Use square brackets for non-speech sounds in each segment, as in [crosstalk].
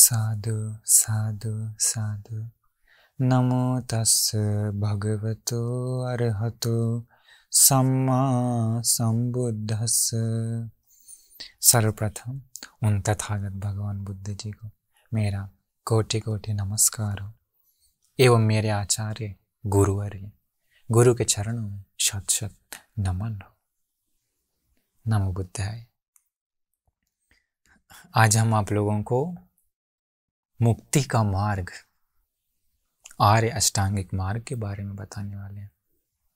साधु साधु साधु नमो तस् भगवतो अरहतो संबुद्धस सर्वप्रथम उन तथागत भगवान बुद्ध जी को मेरा कोटि कोटि नमस्कार हो एवं मेरे आचार्य गुरुवर्य गुरु के चरणों में शत शत नमन हो नमो बुद्धाय आज हम आप लोगों को मुक्ति का मार्ग आर्य अष्टांगिक मार्ग के बारे में बताने वाले हैं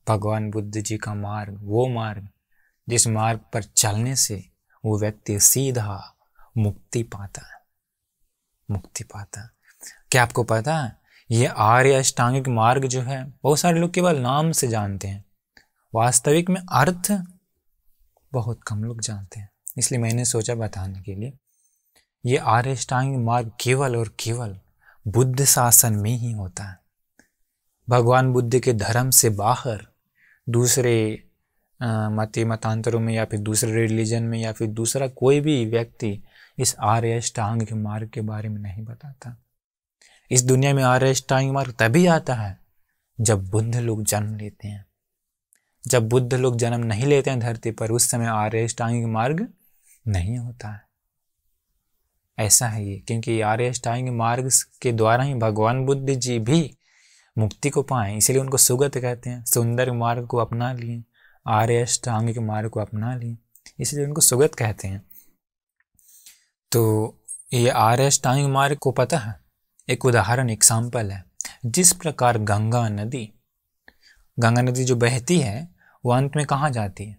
भगवान बुद्ध जी का मार्ग वो मार्ग जिस मार्ग पर चलने से वो व्यक्ति सीधा मुक्ति पाता है मुक्ति पाता है क्या आपको पता है ये आर्य अष्टांगिक मार्ग जो है बहुत सारे लोग केवल नाम से जानते हैं वास्तविक में अर्थ बहुत कम लोग जानते हैं इसलिए मैंने सोचा बताने के लिए ये आर्यष्टांग मार्ग केवल और केवल बुद्ध शासन में ही होता है भगवान बुद्ध के धर्म से बाहर दूसरे मते मतांतरों में या फिर दूसरे रिलीजन में या फिर दूसरा कोई भी व्यक्ति इस आर्यष्टांग के मार्ग के बारे में नहीं बताता इस दुनिया में आर्यष्टांग मार्ग तभी आता है जब बुद्ध लोग जन्म लेते हैं जब बुद्ध लोग जन्म नहीं लेते हैं धरती पर उस समय आर्यष्टांग मार्ग नहीं होता है ऐसा है ये क्योंकि आर्य अष्टांग मार्ग के द्वारा ही भगवान बुद्ध जी भी मुक्ति को पाए इसलिए उनको सुगत कहते हैं सुंदर मार्ग को अपना लिए आर्य अष्टांग के मार्ग को अपना लिए इसलिए उनको सुगत कहते हैं तो ये आर्य अष्टांग मार्ग को पता है एक उदाहरण एग्जाम्पल है जिस प्रकार गंगा नदी गंगा नदी जो बहती है वो अंत में कहाँ जाती है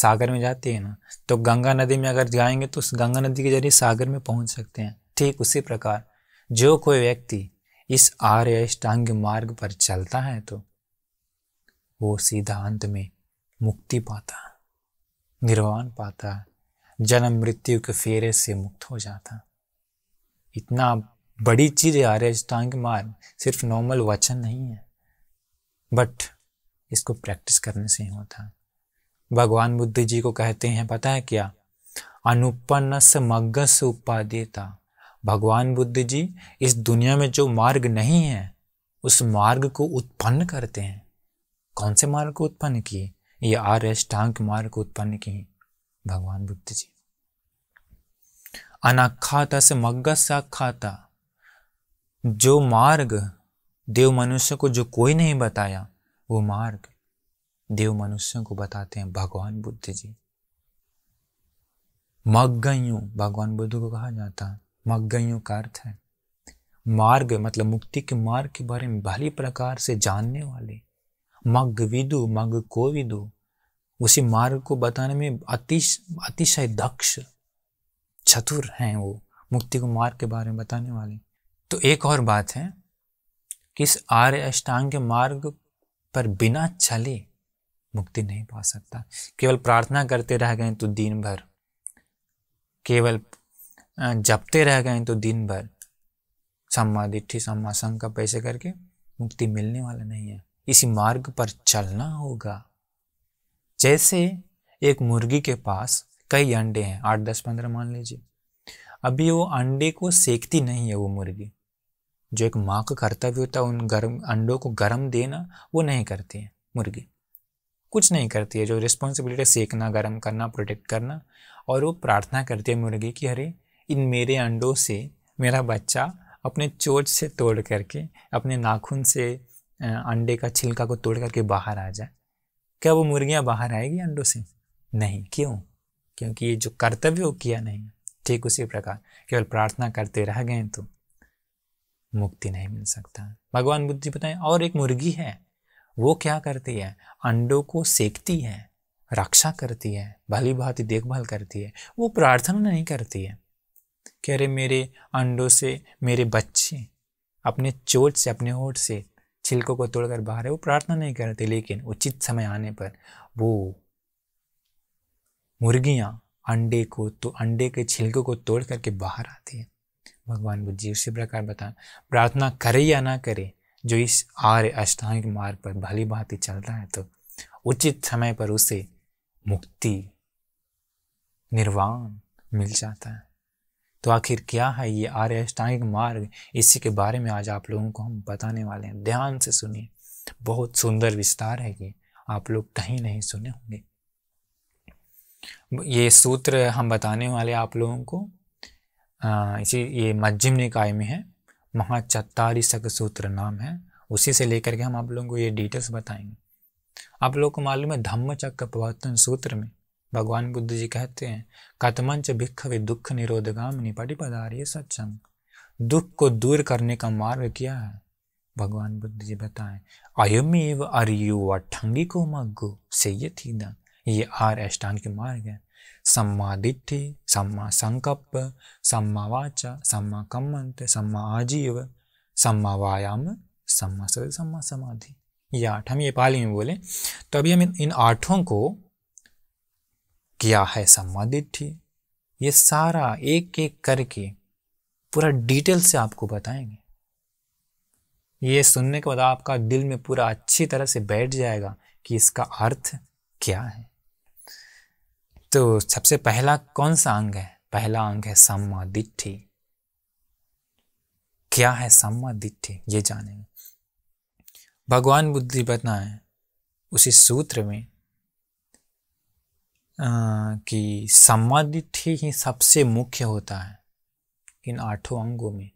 सागर में जाती है ना तो गंगा नदी में अगर जाएंगे तो उस गंगा नदी के जरिए सागर में पहुंच सकते हैं ठीक उसी प्रकार जो कोई व्यक्ति इस आर्य अष्टांग मार्ग पर चलता है तो वो सीधा अंत में मुक्ति पाता निर्वाण पाता जन्म मृत्यु के फेरे से मुक्त हो जाता इतना बड़ी चीज़ है आर्य अष्टांग मार्ग सिर्फ नॉर्मल वचन नहीं है बट इसको प्रैक्टिस करने से ही होता भगवान बुद्ध जी को कहते हैं पता है क्या अनुपन्न से उपादेता भगवान बुद्ध जी इस दुनिया में जो मार्ग नहीं है उस मार्ग को उत्पन्न करते हैं कौन से मार्ग को उत्पन्न किए ये आर्य अष्टांग मार्ग को उत्पन्न किए भगवान बुद्ध जी अनाखाता से मग्गस आखाता जो मार्ग देव मनुष्य को जो कोई नहीं बताया वो मार्ग देव मनुष्यों को बताते हैं भगवान बुद्ध जी मग्गयु भगवान बुद्ध को कहा जाता है मग्गयु का अर्थ है मार्ग मतलब मुक्ति के मार्ग के बारे में भली प्रकार से जानने वाले मग विदु मग को विदु उसी मार्ग को बताने में अतिश अतिशय दक्ष चतुर हैं वो मुक्ति को मार्ग के बारे में बताने वाले तो एक और बात है कि इस आर्य अष्टांग मार्ग पर बिना चले मुक्ति नहीं पा सकता केवल प्रार्थना करते रह गए तो दिन भर केवल जपते रह गए तो दिन भर सम्मा दिट्ठी सम्मा का पैसे करके मुक्ति मिलने वाला नहीं है इसी मार्ग पर चलना होगा जैसे एक मुर्गी के पास कई अंडे हैं आठ दस पंद्रह मान लीजिए अभी वो अंडे को सेकती नहीं है वो मुर्गी जो एक माँ का कर्तव्य होता है उन गर्म अंडों को गर्म देना वो नहीं करती है मुर्गी कुछ नहीं करती है जो रिस्पॉन्सिबिलिटी सेकना गर्म करना प्रोटेक्ट करना और वो प्रार्थना करती है मुर्गी कि अरे इन मेरे अंडों से मेरा बच्चा अपने चोट से तोड़ करके अपने नाखून से अंडे का छिलका को तोड़ करके बाहर आ जाए क्या वो मुर्गियाँ बाहर आएगी अंडों से नहीं क्यों क्योंकि ये जो कर्तव्य वो किया नहीं ठीक उसी प्रकार केवल प्रार्थना करते रह गए तो मुक्ति नहीं मिल सकता भगवान बुद्ध बताएं और एक मुर्गी है वो क्या करती है अंडों को सेकती है रक्षा करती है भली भांति देखभाल करती है वो प्रार्थना नहीं करती है कह रहे मेरे अंडों से मेरे बच्चे अपने चोट से अपने होठ से छिलकों को तोड़कर बाहर है वो प्रार्थना नहीं करते लेकिन उचित समय आने पर वो मुर्गियाँ अंडे को तो अंडे के छिलकों को तोड़ करके बाहर आती है भगवान जी उसी प्रकार बता प्रार्थना करे या ना करे जो इस आर्य अष्टांगिक मार्ग पर भली भांति चल रहा है तो उचित समय पर उसे मुक्ति निर्वाण मिल जाता है तो आखिर क्या है ये आर्य अष्टांगिक मार्ग इसी के बारे में आज आप लोगों को हम बताने वाले हैं ध्यान से सुनिए बहुत सुंदर विस्तार है ये आप लोग कहीं नहीं सुने होंगे ये सूत्र हम बताने वाले आप लोगों को आ, इसी ये मज्जिम निकाय में है सक सूत्र नाम है उसी से लेकर के हम आप लोगों को ये डिटेल्स बताएंगे आप लोगों को मालूम है धम्म चक्र प्रवर्तन सूत्र में भगवान बुद्ध जी कहते हैं कतमंच भिक्खवे दुख निपटी पदारिय सत्संग दुख को दूर करने का मार्ग क्या है भगवान बुद्ध जी बताएं अयमेव अरियो अठंगिको को मग्गो से ये थी ये आर अष्टांग के मार्ग है सम्मा दिट्ठि सम्मा संकप्प सम्मा वाचा सम्मा කම්මන්ත, सम्मा आजीव सम्मा वायाम सम्मा सर सम्मा समाधि ये आठ हम ये पाली में बोले तो अभी हम इन आठों को किया है सम्मा दिट्ठि ये सारा एक एक करके पूरा डिटेल से आपको बताएंगे ये सुनने के बाद आपका दिल में पूरा अच्छी तरह से बैठ जाएगा कि इसका अर्थ क्या है तो सबसे पहला कौन सा अंग है पहला अंग है सम्मादिट्ठी क्या है सम्मादिट्ठी ये जानेंगे भगवान बुद्धि बताए उसी सूत्र में आ, कि समाधिठी ही सबसे मुख्य होता है इन आठों अंगों में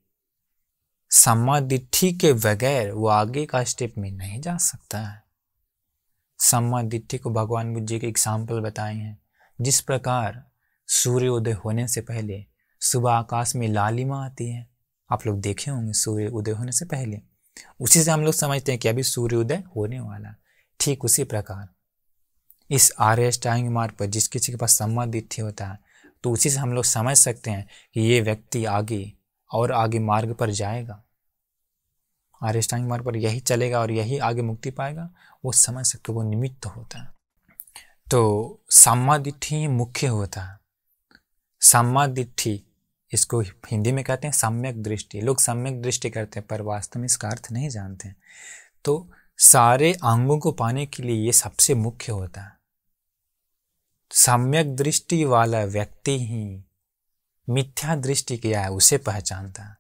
समाधिठी के बगैर वो आगे का स्टेप में नहीं जा सकता है समाधिठी को भगवान बुद्ध जी के एग्जाम्पल बताए हैं जिस प्रकार सूर्योदय होने से पहले सुबह आकाश में लालिमा आती है आप लोग देखे होंगे सूर्य उदय होने से पहले उसी से हम लोग समझते हैं कि अभी सूर्योदय होने वाला ठीक उसी प्रकार इस आर्य टाइम मार्ग पर जिस किसी के पास सम्मादित्य होता है तो उसी से हम लोग समझ सकते हैं कि ये व्यक्ति आगे और आगे मार्ग पर जाएगा आर्य मार्ग पर यही चलेगा और यही आगे मुक्ति पाएगा वो समझ सकते वो निमित्त होता है तो ही मुख्य होता है इसको हिंदी में कहते हैं सम्यक दृष्टि लोग सम्यक दृष्टि करते हैं पर वास्तव में इसका अर्थ नहीं जानते हैं तो सारे अंगों को पाने के लिए ये सबसे मुख्य होता है सम्यक दृष्टि वाला व्यक्ति ही मिथ्या दृष्टि क्या है उसे पहचानता है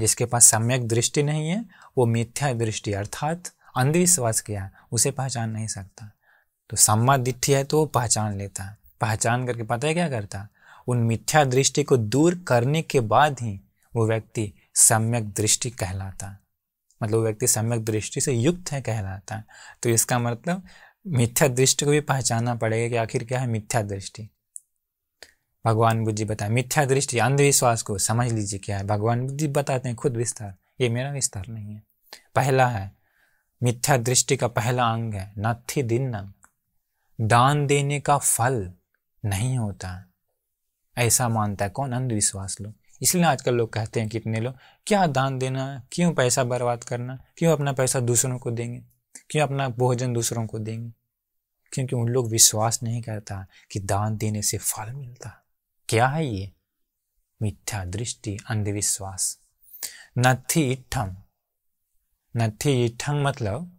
जिसके पास सम्यक दृष्टि नहीं है वो मिथ्या दृष्टि अर्थात अंधविश्वास किया है उसे पहचान नहीं सकता तो सम्मा दिट्ठी है तो वो पहचान लेता है पहचान करके पता है क्या करता उन मिथ्या दृष्टि को दूर करने के बाद ही वो व्यक्ति सम्यक दृष्टि कहलाता मतलब वो व्यक्ति सम्यक दृष्टि से युक्त है कहलाता है तो इसका मतलब मिथ्या दृष्टि को भी पहचानना पड़ेगा कि आखिर क्या है मिथ्या दृष्टि भगवान बुद्ध जी बताए मिथ्या दृष्टि अंधविश्वास को समझ लीजिए क्या है भगवान बुद्ध जी बताते हैं खुद विस्तार ये मेरा विस्तार नहीं है पहला है मिथ्या दृष्टि का पहला अंग है नथि दिन्नम दान देने का फल नहीं होता ऐसा मानता है कौन अंधविश्वास लोग इसलिए आजकल लोग कहते हैं कितने लोग क्या दान देना क्यों पैसा बर्बाद करना क्यों अपना पैसा दूसरों को देंगे क्यों अपना भोजन दूसरों को देंगे क्योंकि उन लोग विश्वास नहीं करता कि दान देने से फल मिलता क्या है ये मिथ्या दृष्टि अंधविश्वास नथी इठम नथी इठम मतलब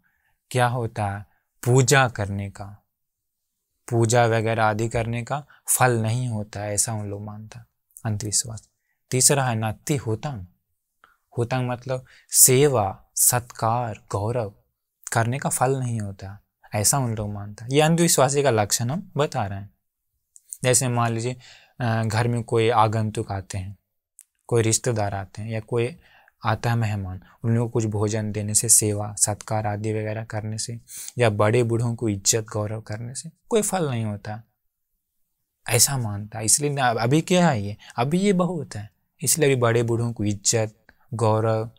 क्या होता है पूजा करने का पूजा वगैरह आदि करने का फल नहीं होता है ऐसा उन लोग मानता अंधविश्वास तीसरा है नाती होतांग होतांग मतलब सेवा सत्कार गौरव करने का फल नहीं होता ऐसा उन लोग मानता ये अंधविश्वासी का लक्षण हम बता रहे हैं जैसे मान लीजिए घर में कोई आगंतुक आते हैं कोई रिश्तेदार आते हैं या कोई आता है मेहमान उन लोगों को कुछ भोजन देने से सेवा सत्कार आदि वगैरह करने से या बड़े बूढ़ों को इज्जत गौरव करने से कोई फल नहीं होता ऐसा मानता है इसलिए अभी क्या है ये अभी ये बहुत है इसलिए अभी बड़े बूढ़ों को इज्जत गौरव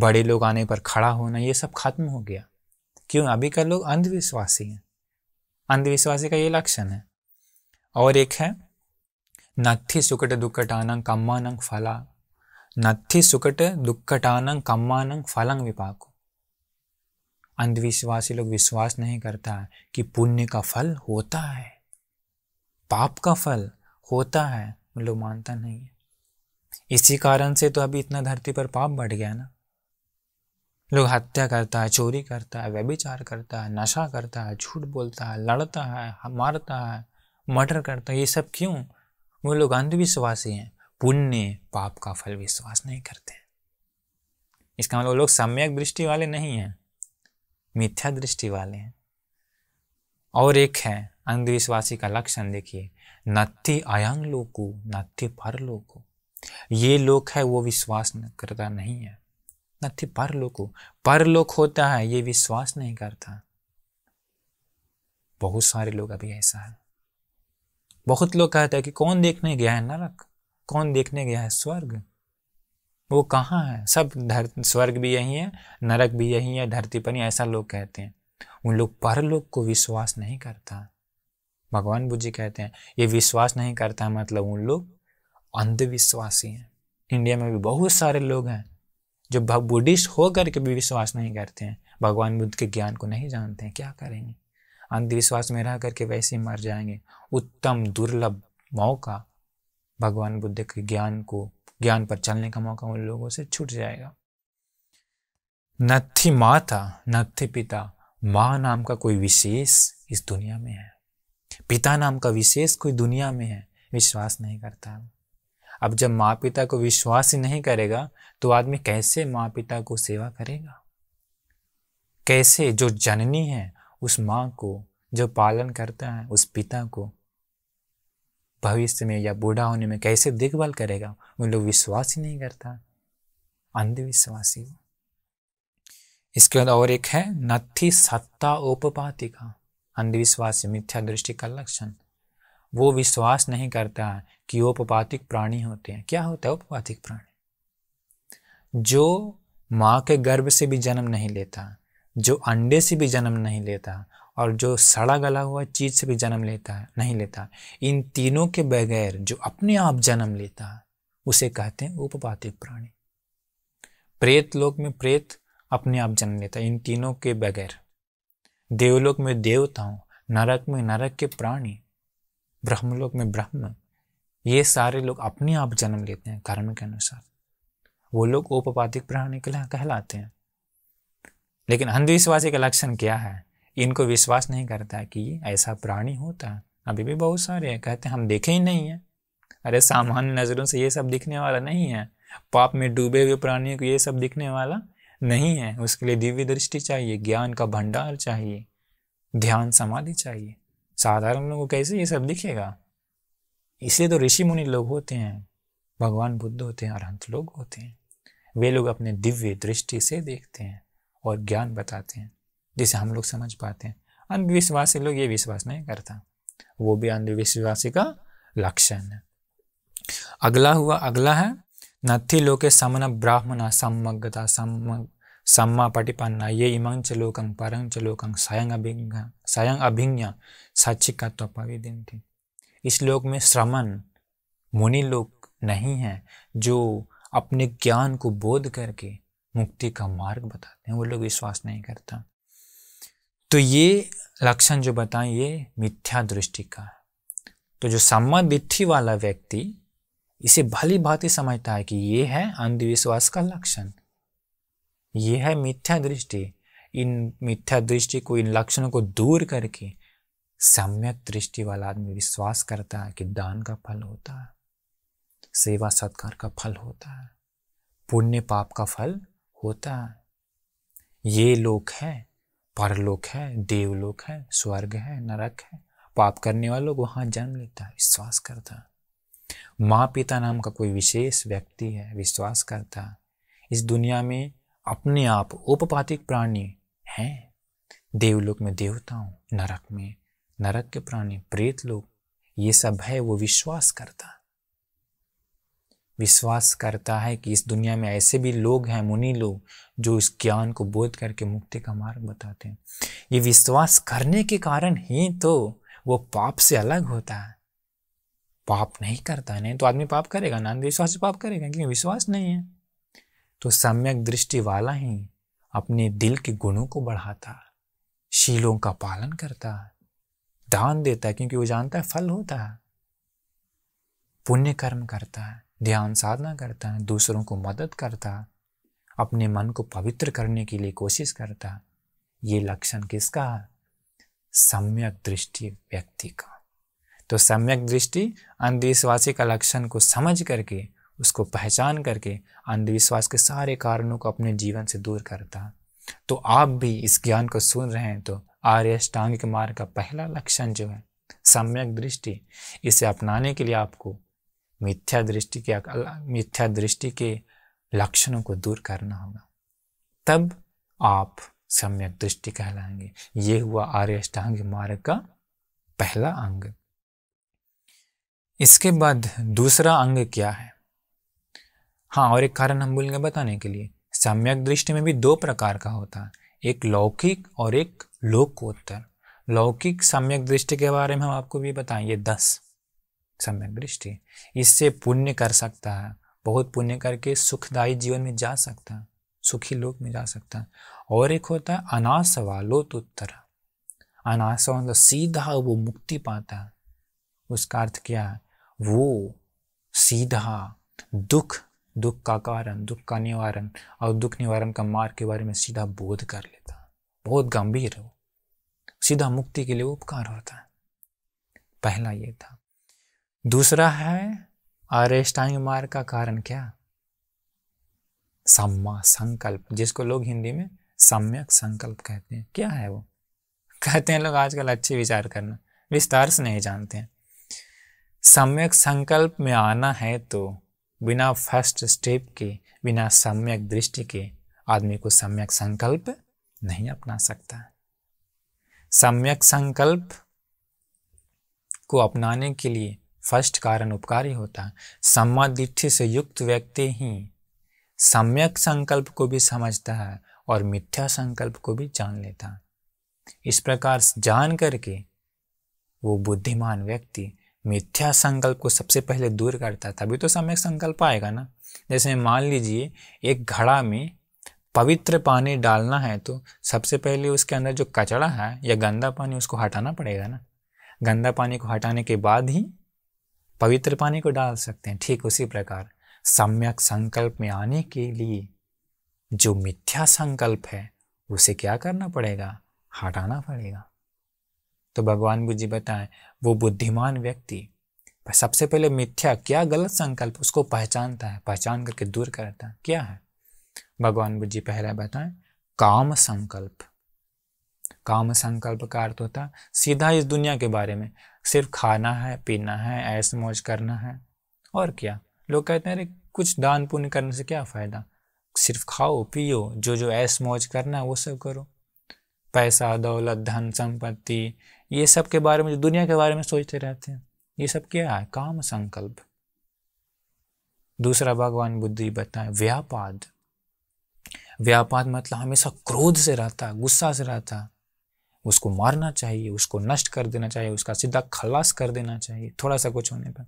बड़े लोग आने पर खड़ा होना ये सब खत्म हो गया क्यों अभी का लोग अंधविश्वासी हैं अंधविश्वासी का ये लक्षण है और एक है नथी सुकट दुकट आनंग कम्मानंग फला नत्थि सुकट दुखटान कम्मानंग फलंग विपाको अंधविश्वासी लोग विश्वास नहीं करता है कि पुण्य का फल होता है पाप का फल होता है लोग मानता नहीं है इसी कारण से तो अभी इतना धरती पर पाप बढ़ गया ना लोग हत्या करता है चोरी करता है व्यभिचार करता है नशा करता है झूठ बोलता है लड़ता है मारता है मर्डर करता है ये सब क्यों वो लोग अंधविश्वासी हैं पुण्य पाप का फल विश्वास नहीं करते इसका मतलब लोग सम्यक दृष्टि वाले नहीं हैं मिथ्या दृष्टि वाले हैं और एक है अंधविश्वासी का लक्षण देखिए नत्थि अयंग लोको नत्थि पर लोको ये लोक है वो विश्वास करता नहीं है नत्थि पर लोको पर लोक होता है ये विश्वास नहीं करता बहुत सारे लोग अभी ऐसा है बहुत लोग कहते हैं कि कौन देखने गया है नरक कौन देखने गया है स्वर्ग वो कहाँ है सब धर स्वर्ग भी यही है नरक भी यही है धरती पर ही ऐसा लोग कहते हैं उन लोग पर लोग को विश्वास नहीं करता भगवान बुद्ध जी कहते हैं ये विश्वास नहीं करता मतलब उन लोग अंधविश्वासी हैं इंडिया में भी बहुत सारे लोग हैं जो बुद्धिस्ट होकर के भी विश्वास नहीं करते हैं भगवान बुद्ध के ज्ञान को नहीं जानते हैं क्या करेंगे अंधविश्वास में रह करके वैसे ही मर जाएंगे उत्तम दुर्लभ मौका भगवान बुद्ध के ज्ञान को ज्ञान पर चलने का मौका उन लोगों से छूट जाएगा नथी माता नथी पिता माँ नाम का कोई विशेष इस दुनिया में है पिता नाम का विशेष कोई दुनिया में है विश्वास नहीं करता अब जब माँ पिता को विश्वास ही नहीं करेगा तो आदमी कैसे माँ पिता को सेवा करेगा कैसे जो जननी है उस माँ को जो पालन करता है उस पिता को भविष्य में या बूढ़ा होने में कैसे देखभाल करेगा उन लोग विश्वास ही नहीं करता अंधविश्वासी इसके बाद और एक है नथी सत्ता उपपाति का अंधविश्वास मिथ्या दृष्टि का लक्षण वो विश्वास नहीं करता है कि औपपातिक प्राणी होते हैं क्या होता है औपपातिक प्राणी जो माँ के गर्भ से भी जन्म नहीं लेता जो अंडे से भी जन्म नहीं लेता और जो सड़ा गला हुआ चीज़ से भी जन्म लेता है नहीं लेता इन तीनों के बगैर जो अपने आप जन्म लेता है उसे कहते हैं उपपातिक प्राणी प्रेत लोक में प्रेत अपने आप जन्म लेता है इन तीनों के बगैर देवलोक में देवताओं नरक में नरक के प्राणी ब्रह्मलोक में ब्रह्म ये सारे लोग अपने आप जन्म लेते हैं कर्म के अनुसार वो लोग औपपातिक प्राणी कहलाते हैं लेकिन अंधविश्वासी का लक्षण क्या है इनको विश्वास नहीं करता कि ऐसा प्राणी होता अभी भी बहुत सारे हैं कहते हैं हम देखे ही नहीं है अरे सामान्य नज़रों से ये सब दिखने वाला नहीं है पाप में डूबे हुए प्राणियों को ये सब दिखने वाला नहीं है उसके लिए दिव्य दृष्टि चाहिए ज्ञान का भंडार चाहिए ध्यान समाधि चाहिए साधारण लोगों को कैसे ये सब दिखेगा इसलिए तो ऋषि मुनि लोग होते हैं भगवान बुद्ध होते हैं अरहंत लोग होते हैं वे लोग अपने दिव्य दृष्टि से देखते हैं और ज्ञान बताते हैं जिसे हम लोग समझ पाते हैं अंधविश्वासी लोग ये विश्वास नहीं करता वो भी अंधविश्वासी का लक्षण है अगला हुआ अगला है नथी लोके समन ब्राह्मण सम्मता सम्म सम्मा पटिपन्ना ये इमंच लोकं परंच लोकं स्वयं अभिज्ञ स्वयं अभिज्ञा सचिकत्व पविदिन थी इस लोक में श्रमण मुनि लोक नहीं है जो अपने ज्ञान को बोध करके मुक्ति का मार्ग बताते हैं वो लोग विश्वास नहीं करता तो ये लक्षण जो बताएं ये मिथ्या दृष्टि का है तो जो दिट्ठी वाला व्यक्ति इसे भली भांति समझता है कि ये है अंधविश्वास का लक्षण ये है मिथ्या दृष्टि इन मिथ्या दृष्टि को इन लक्षणों को दूर करके सम्यक दृष्टि वाला आदमी विश्वास करता है कि दान का फल होता है सेवा सत्कार का फल होता है पुण्य पाप का फल होता है ये लोग हैं परलोक है देवलोक है स्वर्ग है नरक है पाप करने वालों को वहाँ जन्म लेता है विश्वास करता माँ पिता नाम का कोई विशेष व्यक्ति है विश्वास करता इस दुनिया में अपने आप उपपातिक प्राणी हैं देवलोक में देवताओं नरक में नरक के प्राणी प्रेत लोग ये सब है वो विश्वास करता विश्वास करता है कि इस दुनिया में ऐसे भी लोग हैं मुनि लोग जो इस ज्ञान को बोध करके मुक्ति का मार्ग बताते हैं ये विश्वास करने के कारण ही तो वो पाप से अलग होता है पाप नहीं करता नहीं तो आदमी पाप करेगा नान विश्वास पाप करेगा क्योंकि विश्वास नहीं है तो सम्यक दृष्टि वाला ही अपने दिल के गुणों को बढ़ाता है शीलों का पालन करता है दान देता है क्योंकि वो जानता है फल होता है पुण्य कर्म करता है ध्यान साधना करता है दूसरों को मदद करता अपने मन को पवित्र करने के लिए कोशिश करता ये लक्षण किसका सम्यक दृष्टि व्यक्ति का तो सम्यक दृष्टि अंधविश्वासी का लक्षण को समझ करके उसको पहचान करके अंधविश्वास के सारे कारणों को अपने जीवन से दूर करता तो आप भी इस ज्ञान को सुन रहे हैं तो आर्य अष्टांगिक मार्ग का पहला लक्षण जो है सम्यक दृष्टि इसे अपनाने के लिए आपको मिथ्या दृष्टि के मिथ्या दृष्टि के लक्षणों को दूर करना होगा तब आप सम्यक दृष्टि कहलाएंगे ये हुआ आर्य अष्टांग मार्ग का पहला अंग इसके बाद दूसरा अंग क्या है हाँ और एक कारण हम बोलेंगे बताने के लिए सम्यक दृष्टि में भी दो प्रकार का होता है एक लौकिक और एक लोकोत्तर लौकिक सम्यक दृष्टि के बारे में हम आपको भी बताएं ये दस सम्यक दृष्टि इससे पुण्य कर सकता है बहुत पुण्य करके सुखदायी जीवन में जा सकता है सुखी लोक में जा सकता है और एक होता है अनास वालो तो उत्तर अनास मतलब सीधा वो मुक्ति पाता है उसका अर्थ क्या है वो सीधा दुख दुख का कारण दुख का निवारण और दुख निवारण का मार्ग के बारे में सीधा बोध कर लेता बहुत गंभीर है वो सीधा मुक्ति के लिए उपकार होता है पहला ये था दूसरा है अरेष्टांग मार्ग का कारण क्या सम्मा संकल्प जिसको लोग हिंदी में सम्यक संकल्प कहते हैं क्या है वो कहते हैं लोग आजकल अच्छे विचार करना विस्तार से नहीं जानते हैं सम्यक संकल्प में आना है तो बिना फर्स्ट स्टेप के बिना सम्यक दृष्टि के आदमी को सम्यक संकल्प नहीं अपना सकता सम्यक संकल्प को अपनाने के लिए फर्स्ट कारण उपकारी होता है सम्मादिठ्य से युक्त व्यक्ति ही सम्यक संकल्प को भी समझता है और मिथ्या संकल्प को भी जान लेता है इस प्रकार जान करके वो बुद्धिमान व्यक्ति मिथ्या संकल्प को सबसे पहले दूर करता तभी तो सम्यक संकल्प आएगा ना जैसे मान लीजिए एक घड़ा में पवित्र पानी डालना है तो सबसे पहले उसके अंदर जो कचड़ा है या गंदा पानी उसको हटाना पड़ेगा ना गंदा पानी को हटाने के बाद ही पवित्र पानी को डाल सकते हैं ठीक उसी प्रकार सम्यक संकल्प में आने के लिए जो मिथ्या संकल्प है उसे क्या करना पड़ेगा हटाना पड़ेगा तो भगवान बुद्ध जी बताएं वो बुद्धिमान व्यक्ति सबसे पहले मिथ्या क्या गलत संकल्प उसको पहचानता है पहचान करके दूर करता है क्या है भगवान बुद्ध जी पहला बताएं काम संकल्प काम संकल्प का अर्थ होता सीधा इस दुनिया के बारे में सिर्फ खाना है पीना है ऐस मौज करना है और क्या लोग कहते हैं अरे कुछ दान पुण्य करने से क्या फ़ायदा सिर्फ खाओ पियो जो जो ऐस मौज करना है वो सब करो पैसा दौलत धन संपत्ति ये सब के बारे में जो दुनिया के बारे में सोचते रहते हैं ये सब क्या है काम संकल्प दूसरा भगवान बुद्धि बताए व्यापाद व्यापाद मतलब हमेशा क्रोध से रहता है गुस्सा से रहता है उसको मारना चाहिए उसको नष्ट कर देना चाहिए उसका सीधा खलास कर देना चाहिए थोड़ा सा कुछ होने पर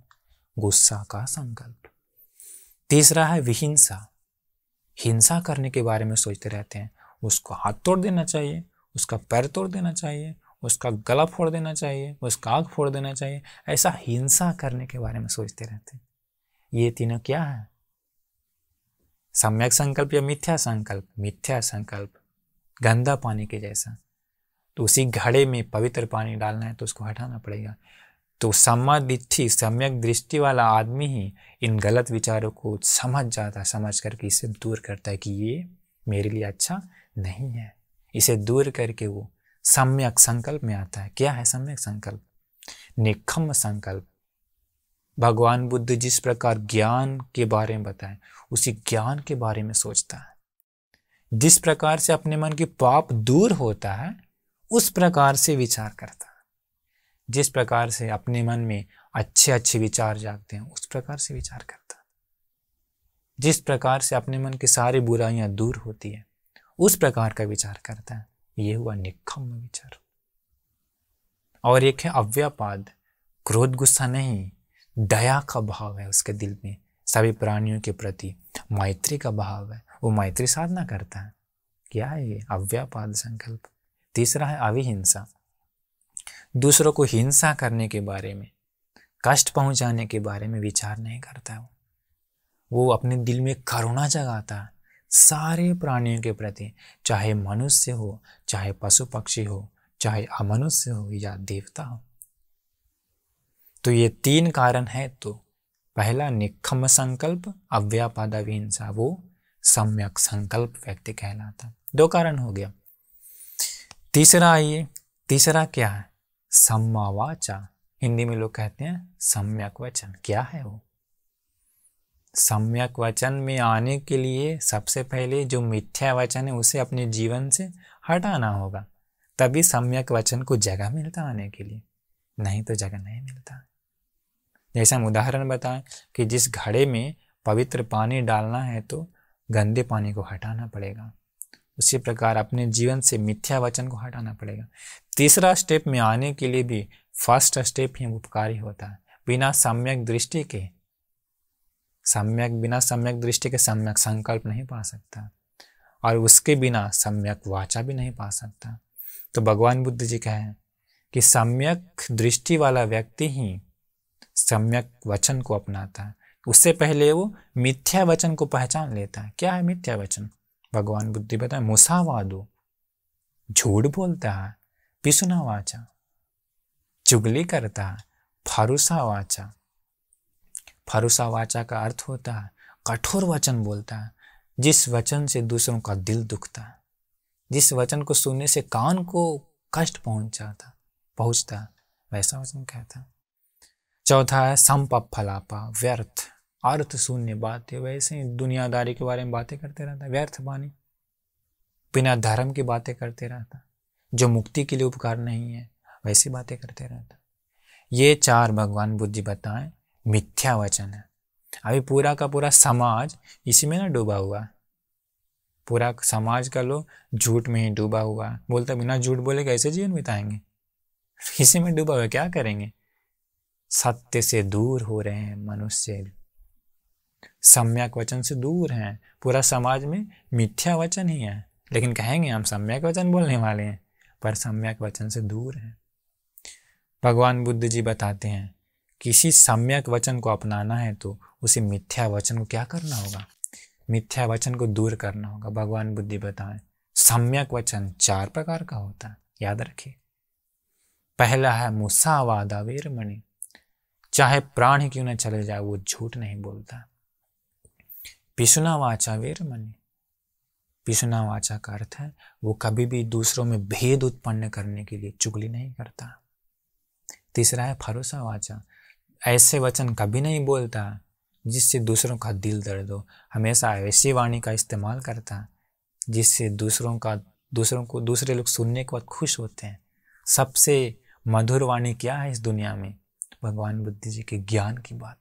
गुस्सा का संकल्प तीसरा है विहिंसा हिंसा करने के बारे में सोचते रहते हैं उसको हाथ तोड़ देना चाहिए उसका पैर तोड़ देना चाहिए उसका गला फोड़ देना चाहिए उसका आग फोड़ देना चाहिए ऐसा हिंसा करने के बारे में सोचते रहते हैं ये तीनों क्या है सम्यक संकल्प या मिथ्या संकल्प मिथ्या संकल्प गंदा पानी के जैसा तो उसी घड़े में पवित्र पानी डालना है तो उसको हटाना पड़ेगा तो समाधिट्ठी सम्यक दृष्टि वाला आदमी ही इन गलत विचारों को समझ जाता है समझ करके इसे दूर करता है कि ये मेरे लिए अच्छा नहीं है इसे दूर करके वो सम्यक संकल्प में आता है क्या है सम्यक संकल्प निखम संकल्प भगवान बुद्ध जिस प्रकार ज्ञान के बारे में बताए उसी ज्ञान के बारे में सोचता है जिस प्रकार से अपने मन के पाप दूर होता है उस प्रकार से विचार करता जिस प्रकार से अपने मन में अच्छे अच्छे विचार जागते हैं उस प्रकार से विचार करता जिस प्रकार से अपने मन की सारी बुराइयां दूर होती है उस प्रकार का विचार करता है ये हुआ निखम विचार और एक है अव्यापाद क्रोध गुस्सा नहीं दया का भाव है उसके दिल में सभी प्राणियों के प्रति मैत्री का भाव है वो मैत्री साधना करता है क्या है ये अव्यापाद संकल्प तीसरा है अविहिंसा दूसरों को हिंसा करने के बारे में कष्ट पहुंचाने के बारे में विचार नहीं करता वो वो अपने दिल में करुणा जगाता है सारे प्राणियों के प्रति चाहे मनुष्य हो चाहे पशु पक्षी हो चाहे अमनुष्य हो या देवता हो तो ये तीन कारण है तो पहला निखम संकल्प अव्यापादा विहिंसा वो सम्यक संकल्प व्यक्ति कहलाता दो कारण हो गया तीसरा आइए तीसरा क्या है सम्मावाचा हिंदी में लोग कहते हैं सम्यक वचन क्या है वो सम्यक वचन में आने के लिए सबसे पहले जो मिथ्या वचन है उसे अपने जीवन से हटाना होगा तभी सम्यक वचन को जगह मिलता आने के लिए नहीं तो जगह नहीं मिलता जैसे हम उदाहरण बताएं कि जिस घड़े में पवित्र पानी डालना है तो गंदे पानी को हटाना पड़ेगा उसी प्रकार अपने जीवन से मिथ्या वचन को हटाना पड़ेगा तीसरा स्टेप में आने के लिए भी फर्स्ट स्टेप ही उपकारी होता है बिना सम्यक दृष्टि के सम्यक बिना सम्यक दृष्टि के सम्यक संकल्प नहीं पा सकता और उसके बिना सम्यक वाचा भी नहीं पा सकता तो भगवान बुद्ध जी कहें कि सम्यक दृष्टि वाला व्यक्ति ही सम्यक वचन को अपनाता है उससे पहले वो मिथ्या वचन को पहचान लेता है क्या है मिथ्या वचन भगवान बुद्धि बताए मुसावादो झूठ बोलता है पिसुना वाचा चुगली करता है फारूसा वाचा फारूसा वाचा का अर्थ होता है कठोर वचन बोलता है जिस वचन से दूसरों का दिल दुखता है जिस वचन को सुनने से कान को कष्ट जाता पहुंचता वैसा वचन कहता चौथा है संप फलापा व्यर्थ अर्थ शून्य बात है वैसे ही दुनियादारी के बारे में बातें करते रहता व्यर्थ बानी बिना धर्म की बातें करते रहता जो मुक्ति के लिए उपकार नहीं है वैसी बातें करते रहता ये चार भगवान बुद्धि बताएं मिथ्या वचन है अभी पूरा का पूरा समाज इसी में ना डूबा हुआ है पूरा समाज का लोग झूठ में ही डूबा हुआ है बोलता बिना झूठ बोले कैसे जीवन बिताएंगे [laughs] इसी में डूबा हुआ क्या करेंगे सत्य से दूर हो रहे हैं मनुष्य सम्यक वचन से दूर हैं पूरा समाज में मिथ्या वचन ही है लेकिन कहेंगे हम सम्यक वचन बोलने वाले हैं पर सम्यक वचन से दूर हैं भगवान बुद्ध जी बताते हैं किसी सम्यक वचन को अपनाना है तो उसे मिथ्या वचन को क्या करना होगा मिथ्या वचन को दूर करना होगा भगवान बुद्धि बताएं सम्यक वचन चार प्रकार का होता है याद रखिए पहला है मुसावादा वीरमणि चाहे प्राण ही क्यों ना चले जाए वो झूठ नहीं बोलता पिसुना वाचा मन पिसुना वाचा का अर्थ है वो कभी भी दूसरों में भेद उत्पन्न करने के लिए चुगली नहीं करता तीसरा है फरोसा वाचा ऐसे वचन कभी नहीं बोलता जिससे दूसरों का दिल दर्द हो हमेशा ऐसी वाणी का इस्तेमाल करता जिससे दूसरों का दूसरों को दूसरे लोग सुनने के बाद खुश होते हैं सबसे मधुर वाणी क्या है इस दुनिया में भगवान बुद्ध जी के ज्ञान की बात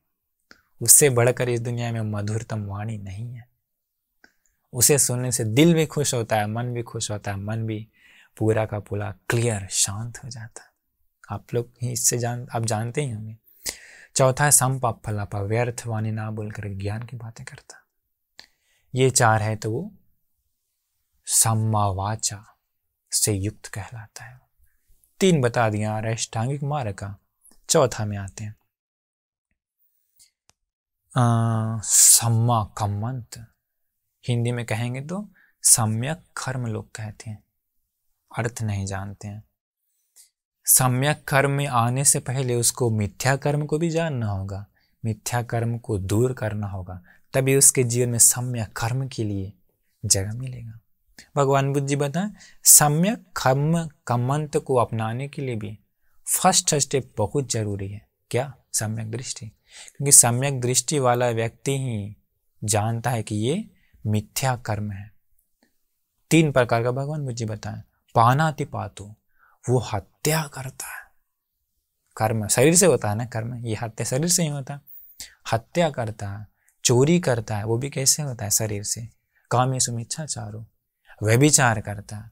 उससे बढ़कर इस दुनिया में मधुरतम वाणी नहीं है उसे सुनने से दिल भी खुश होता है मन भी खुश होता है मन भी पूरा का पूरा क्लियर शांत हो जाता है आप लोग ही इससे जान आप जानते ही होंगे चौथा है संपाप फलापा व्यर्थ वाणी ना बोलकर ज्ञान की बातें करता ये चार है तो वो सम्मावाचा से युक्त कहलाता है तीन बता दिया अष्टांगिक मार्ग का चौथा में आते हैं सम्मा कम्मंत तो। हिंदी में कहेंगे तो सम्यक कर्म लोग कहते हैं अर्थ नहीं जानते हैं सम्यक कर्म में आने से पहले उसको मिथ्या कर्म को भी जानना होगा मिथ्या कर्म को दूर करना होगा तभी उसके जीवन में सम्यक कर्म के लिए जगह मिलेगा भगवान बुद्ध जी बताएं सम्यक कर्म कमंत को अपनाने के लिए भी फर्स्ट स्टेप बहुत जरूरी है क्या सम्यक दृष्टि क्योंकि सम्यक दृष्टि वाला व्यक्ति ही जानता है कि ये मिथ्या कर्म है तीन प्रकार का भगवान मुझे बताए पानाति पातु वो हत्या करता है कर्म शरीर से होता है ना कर्म ये हत्या शरीर से ही होता है हत्या करता है चोरी करता है वो भी कैसे होता है शरीर से काम ये सुमिच्छा चारो व्यभिचार करता है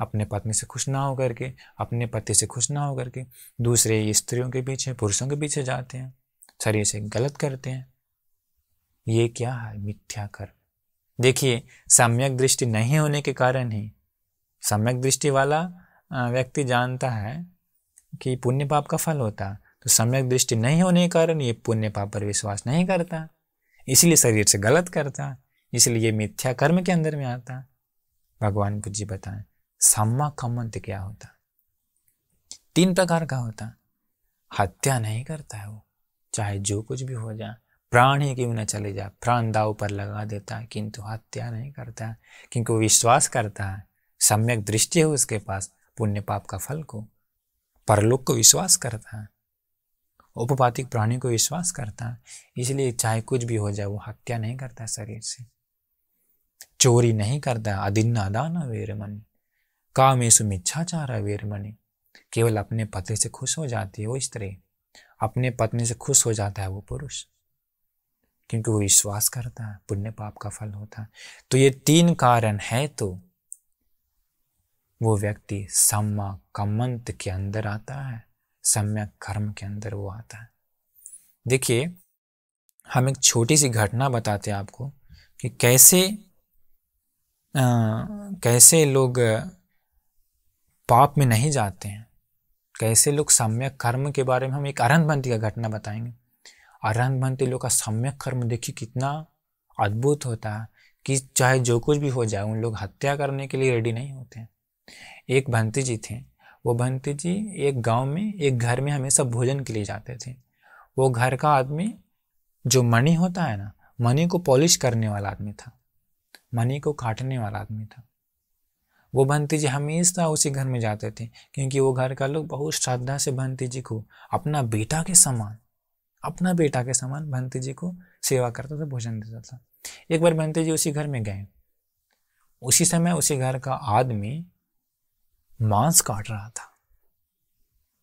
अपने पत्नी से खुश ना हो करके अपने पति से खुश ना हो करके दूसरे स्त्रियों के पीछे पुरुषों के पीछे जाते हैं शरीर से गलत करते हैं ये क्या है मिथ्या कर्म देखिए सम्यक दृष्टि नहीं होने के कारण ही सम्यक दृष्टि वाला व्यक्ति जानता है कि पुण्य पाप का फल होता तो सम्यक दृष्टि नहीं होने के कारण ये पुण्य पाप पर विश्वास नहीं करता इसलिए शरीर से गलत करता इसलिए ये मिथ्या कर्म के अंदर में आता भगवान जी बताएं सम्मा कमंत क्या होता तीन प्रकार का होता हत्या नहीं करता है वो चाहे जो कुछ भी हो जाए प्राण ही क्यों न चले जाए प्राण दाव पर लगा देता है किंतु हत्या नहीं करता है क्योंकि वो विश्वास करता है सम्यक दृष्टि है उसके पास पुण्य पाप का फल को परलोक को विश्वास करता है उपपातिक प्राणी को विश्वास करता है इसलिए चाहे कुछ भी हो जाए वो हत्या नहीं करता शरीर से चोरी नहीं करता अधिन्न अदान वेरमणि कामेशु मिच्छाचार वेरमणि केवल अपने पते से खुश हो जाती है वो स्त्री अपने पत्नी से खुश हो जाता है वो पुरुष क्योंकि वो विश्वास करता है पुण्य पाप का फल होता है तो ये तीन कारण है तो वो व्यक्ति सम्मा कमंत के अंदर आता है सम्यक कर्म के अंदर वो आता है देखिए हम एक छोटी सी घटना बताते हैं आपको कि कैसे आ, कैसे लोग पाप में नहीं जाते हैं कैसे लोग सम्यक कर्म के बारे में हम एक अरहंतवंती का घटना बताएंगे अरहंतवंती लोग का सम्यक कर्म देखिए कितना अद्भुत होता है कि चाहे जो कुछ भी हो जाए उन लोग हत्या करने के लिए रेडी नहीं होते एक भंती जी थे वो भंती जी एक गांव में एक घर में हमेशा भोजन के लिए जाते थे वो घर का आदमी जो मणि होता है ना मणि को पॉलिश करने वाला आदमी था मणि को काटने वाला आदमी था वो भंती जी हमेशा उसी घर में जाते थे क्योंकि वो घर का लोग बहुत श्रद्धा से भंती जी को अपना बेटा के समान अपना बेटा के समान भंती जी को सेवा करता था भोजन देता था एक बार भंती जी उसी घर में गए उसी समय उसी घर का आदमी मांस काट रहा था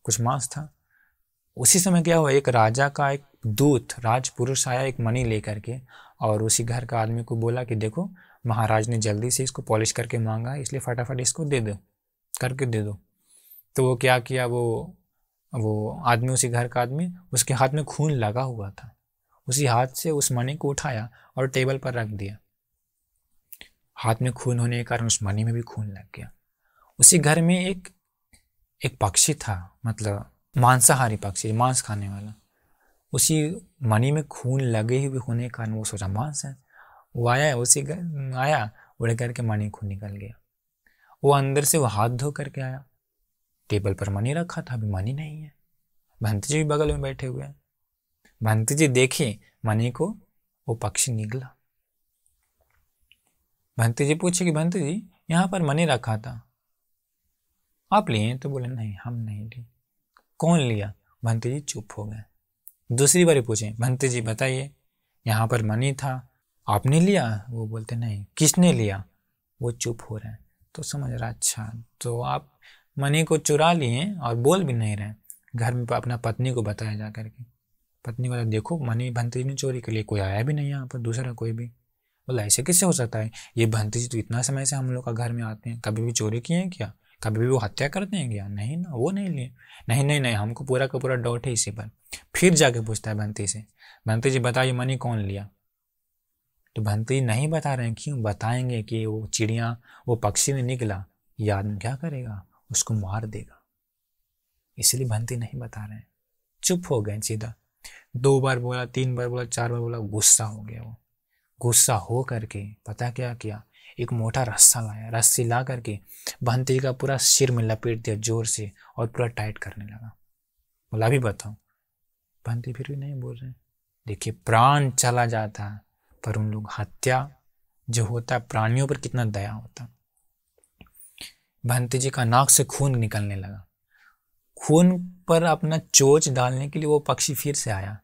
कुछ मांस था उसी समय क्या हुआ एक राजा का एक दूत राजपुरुष आया एक मणि लेकर के और उसी घर का आदमी को बोला कि देखो महाराज ने जल्दी से इसको पॉलिश करके मांगा इसलिए फटाफट इसको दे दो करके दे दो तो वो क्या किया वो वो आदमी उसी घर का आदमी उसके हाथ में खून लगा हुआ था उसी हाथ से उस मणि को उठाया और टेबल पर रख दिया हाथ में खून होने के कारण उस मणि में भी खून लग गया उसी घर में एक एक पक्षी था मतलब मांसाहारी पक्षी मांस खाने वाला उसी मणि में खून लगे हुए होने के कारण वो सोचा मांस है वो आया उसी आया उड़े करके मनी खून निकल गया वो अंदर से वो हाथ धो करके आया टेबल पर मनी रखा था अभी मनी नहीं है भंती जी भी बगल में बैठे हुए हैं भंती जी देखे मनी को वो पक्षी निकला भंती जी पूछे कि भंती जी यहाँ पर मनी रखा था आप लिए तो बोले नहीं हम नहीं लिए कौन लिया भंती जी चुप हो गए दूसरी बार पूछे भंती जी बताइए यहाँ पर मनी था आपने लिया वो बोलते नहीं किसने लिया वो चुप हो रहे हैं तो समझ रहा अच्छा तो आप मनी को चुरा लिए और बोल भी नहीं रहे घर में अपना पत्नी को बताया जा करके पत्नी को देखो मनी भंतीज ने चोरी के लिए कोई आया भी नहीं यहाँ पर दूसरा कोई भी बोला ऐसे किससे हो सकता है ये जी तो इतना समय से हम लोग का घर में आते हैं कभी भी चोरी किए हैं क्या कभी भी वो हत्या करते हैं क्या नहीं ना वो नहीं लिए नहीं नहीं नहीं हमको पूरा का पूरा डाउट है इसी पर फिर जाके पूछता है भंती से भंती जी बताइए मनी कौन लिया तो भंती नहीं बता रहे हैं क्यों बताएंगे कि वो चिड़िया वो पक्षी में निकला ये आदमी क्या करेगा उसको मार देगा इसलिए भंती नहीं बता रहे हैं चुप हो गए सीधा दो बार बोला तीन बार बोला चार बार बोला गुस्सा हो गया वो गुस्सा हो करके पता क्या किया एक मोटा रस्सा लाया रस्सी ला करके भंती का पूरा सिर में लपेट दिया जोर से और पूरा टाइट करने लगा बोला भी बताओ भंती फिर भी नहीं बोल रहे देखिए प्राण चला जाता पर उन लोग हत्या जो होता है प्राणियों पर कितना दया होता भंते जी का नाक से खून निकलने लगा खून पर अपना चोच डालने के लिए वो पक्षी फिर से आया